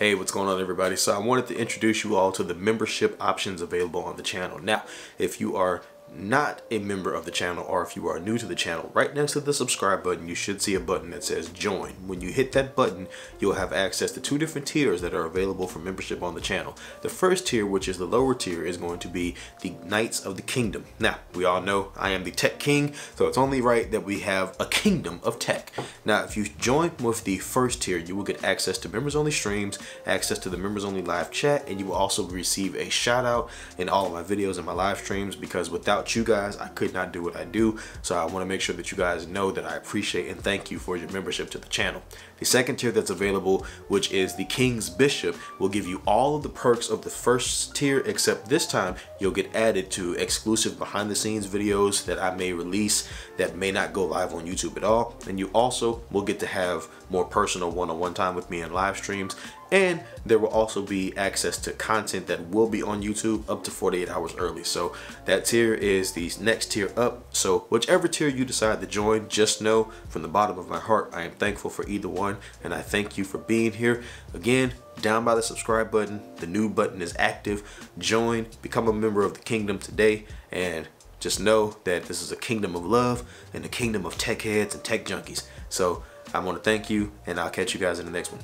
Hey, what's going on everybody? So I wanted to introduce you all to the membership options available on the channel. Now, if you are not a member of the channel or if you are new to the channel, right next to the subscribe button, you should see a button that says join. When you hit that button, you'll have access to two different tiers that are available for membership on the channel. The first tier, which is the lower tier, is going to be the Knights of the Kingdom. Now, we all know I am the tech king, so it's only right that we have a kingdom of tech. Now, if you join with the first tier, you will get access to members only streams, access to the members only live chat, and you will also receive a shout out in all of my videos and my live streams because without without you guys, I could not do what I do. So I wanna make sure that you guys know that I appreciate and thank you for your membership to the channel. The second tier that's available, which is the King's Bishop, will give you all of the perks of the first tier, except this time You'll get added to exclusive behind the scenes videos that I may release that may not go live on YouTube at all. And you also will get to have more personal one-on-one time with me in live streams. And there will also be access to content that will be on YouTube up to 48 hours early. So that tier is the next tier up. So whichever tier you decide to join, just know from the bottom of my heart, I am thankful for either one. And I thank you for being here. Again, down by the subscribe button. The new button is active. Join, become a member of the kingdom today, and just know that this is a kingdom of love and a kingdom of tech heads and tech junkies. So I want to thank you, and I'll catch you guys in the next one.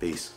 Peace.